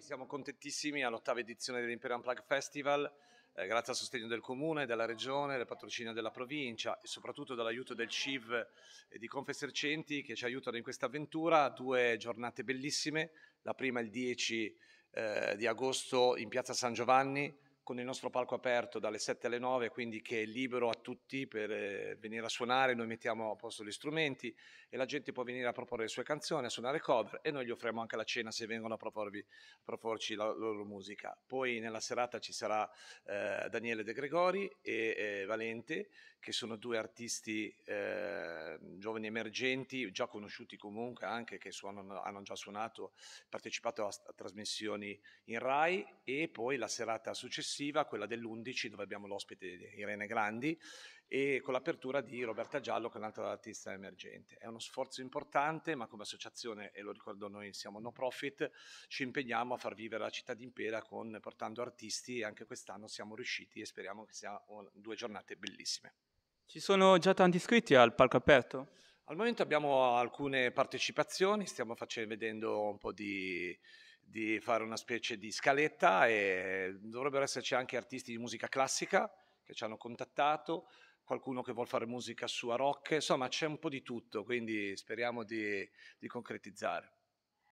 siamo contentissimi all'ottava edizione dell'Imperial Unplugged Festival, eh, grazie al sostegno del Comune, della Regione, del patrocinio della Provincia e soprattutto dall'aiuto del CIV e di Confesercenti che ci aiutano in questa avventura. Due giornate bellissime, la prima il 10 eh, di agosto in Piazza San Giovanni, con il nostro palco aperto dalle 7 alle 9, quindi che è libero a tutti per eh, venire a suonare, noi mettiamo a posto gli strumenti e la gente può venire a proporre le sue canzoni, a suonare cover e noi gli offriamo anche la cena se vengono a, proporvi, a proporci la loro musica. Poi nella serata ci sarà eh, Daniele De Gregori e eh, Valente, che sono due artisti eh, giovani emergenti, già conosciuti comunque anche, che suonano, hanno già suonato, partecipato a, a trasmissioni in RAI e poi la serata successiva successiva, quella dell'11, dove abbiamo l'ospite Irene Grandi, e con l'apertura di Roberta Giallo, che è un'altra artista emergente. È uno sforzo importante, ma come associazione, e lo ricordo noi siamo no profit, ci impegniamo a far vivere la città d'impera con, portando artisti e anche quest'anno siamo riusciti e speriamo che siano due giornate bellissime. Ci sono già tanti iscritti al palco aperto? Al momento abbiamo alcune partecipazioni, stiamo facendo, vedendo un po' di di fare una specie di scaletta e dovrebbero esserci anche artisti di musica classica che ci hanno contattato, qualcuno che vuole fare musica su rock, insomma c'è un po' di tutto, quindi speriamo di, di concretizzare.